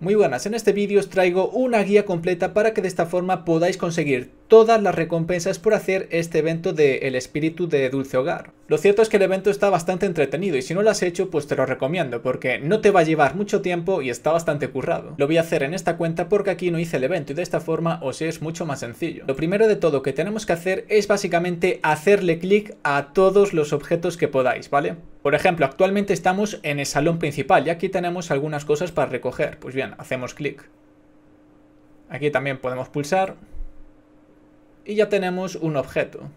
Muy buenas, en este vídeo os traigo una guía completa para que de esta forma podáis conseguir todas las recompensas por hacer este evento de El espíritu de Dulce Hogar. Lo cierto es que el evento está bastante entretenido y si no lo has hecho pues te lo recomiendo porque no te va a llevar mucho tiempo y está bastante currado. Lo voy a hacer en esta cuenta porque aquí no hice el evento y de esta forma os es mucho más sencillo. Lo primero de todo que tenemos que hacer es básicamente hacerle clic a todos los objetos que podáis, ¿vale? Por ejemplo, actualmente estamos en el salón principal y aquí tenemos algunas cosas para recoger. Pues bien, hacemos clic. Aquí también podemos pulsar y ya tenemos un objeto.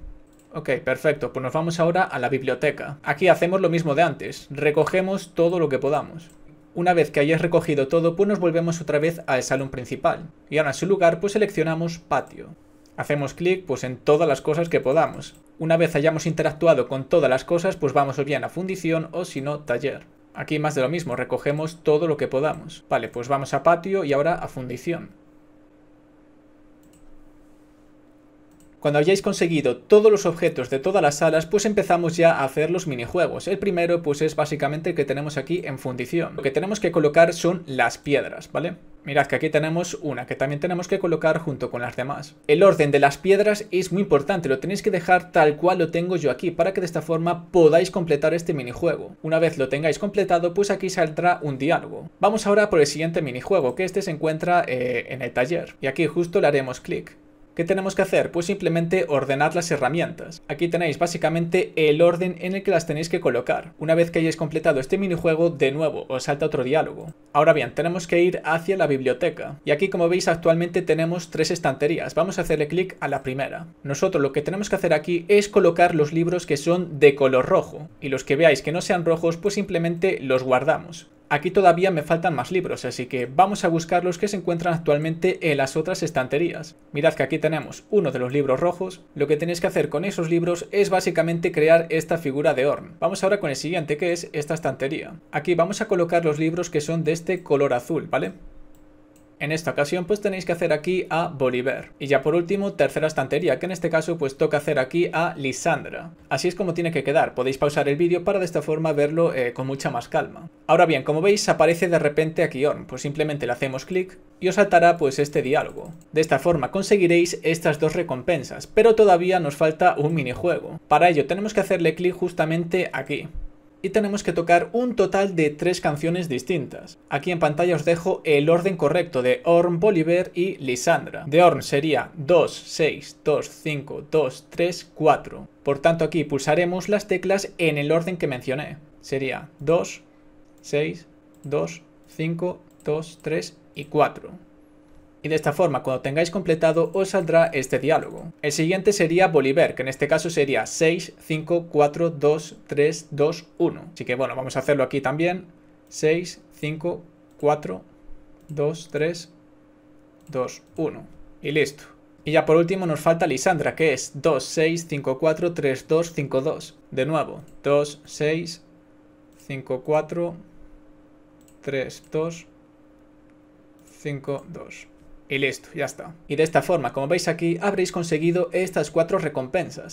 Ok, perfecto. Pues nos vamos ahora a la biblioteca. Aquí hacemos lo mismo de antes. Recogemos todo lo que podamos. Una vez que hayas recogido todo, pues nos volvemos otra vez al salón principal. Y ahora en su lugar, pues seleccionamos patio. Hacemos clic pues en todas las cosas que podamos. Una vez hayamos interactuado con todas las cosas, pues vamos o bien a fundición o si no, taller. Aquí más de lo mismo, recogemos todo lo que podamos. Vale, pues vamos a patio y ahora a fundición. Cuando hayáis conseguido todos los objetos de todas las salas, pues empezamos ya a hacer los minijuegos. El primero pues es básicamente el que tenemos aquí en fundición. Lo que tenemos que colocar son las piedras, ¿vale? Mirad que aquí tenemos una que también tenemos que colocar junto con las demás. El orden de las piedras es muy importante, lo tenéis que dejar tal cual lo tengo yo aquí para que de esta forma podáis completar este minijuego. Una vez lo tengáis completado, pues aquí saldrá un diálogo. Vamos ahora por el siguiente minijuego, que este se encuentra eh, en el taller. Y aquí justo le haremos clic. ¿Qué tenemos que hacer? Pues simplemente ordenar las herramientas. Aquí tenéis básicamente el orden en el que las tenéis que colocar. Una vez que hayáis completado este minijuego, de nuevo os salta otro diálogo. Ahora bien, tenemos que ir hacia la biblioteca. Y aquí como veis actualmente tenemos tres estanterías. Vamos a hacerle clic a la primera. Nosotros lo que tenemos que hacer aquí es colocar los libros que son de color rojo. Y los que veáis que no sean rojos, pues simplemente los guardamos. Aquí todavía me faltan más libros, así que vamos a buscar los que se encuentran actualmente en las otras estanterías. Mirad que aquí tenemos uno de los libros rojos. Lo que tenéis que hacer con esos libros es básicamente crear esta figura de horn. Vamos ahora con el siguiente, que es esta estantería. Aquí vamos a colocar los libros que son de este color azul, ¿vale? En esta ocasión pues tenéis que hacer aquí a Bolívar. Y ya por último, tercera estantería, que en este caso pues toca hacer aquí a Lisandra. Así es como tiene que quedar. Podéis pausar el vídeo para de esta forma verlo eh, con mucha más calma. Ahora bien, como veis aparece de repente aquí Orn, pues simplemente le hacemos clic y os saltará pues este diálogo. De esta forma conseguiréis estas dos recompensas, pero todavía nos falta un minijuego. Para ello tenemos que hacerle clic justamente aquí y tenemos que tocar un total de tres canciones distintas. Aquí en pantalla os dejo el orden correcto de Orn, Bolívar y Lisandra. De Orn sería 2, 6, 2, 5, 2, 3, 4. Por tanto aquí pulsaremos las teclas en el orden que mencioné. Sería 2, 6, 2, 5, 2, 3 y 4 y de esta forma cuando tengáis completado os saldrá este diálogo. El siguiente sería Bolívar, que en este caso sería 6, 5, 4, 2, 3, 2, 1. Así que bueno, vamos a hacerlo aquí también. 6, 5, 4, 2, 3, 2, 1. Y listo. Y ya por último nos falta Lisandra, que es 2, 6, 5, 4, 3, 2, 5, 2. De nuevo, 2, 6, 5, 4, 3, 2, 5, 2. Y listo, ya está. Y de esta forma, como veis aquí, habréis conseguido estas cuatro recompensas.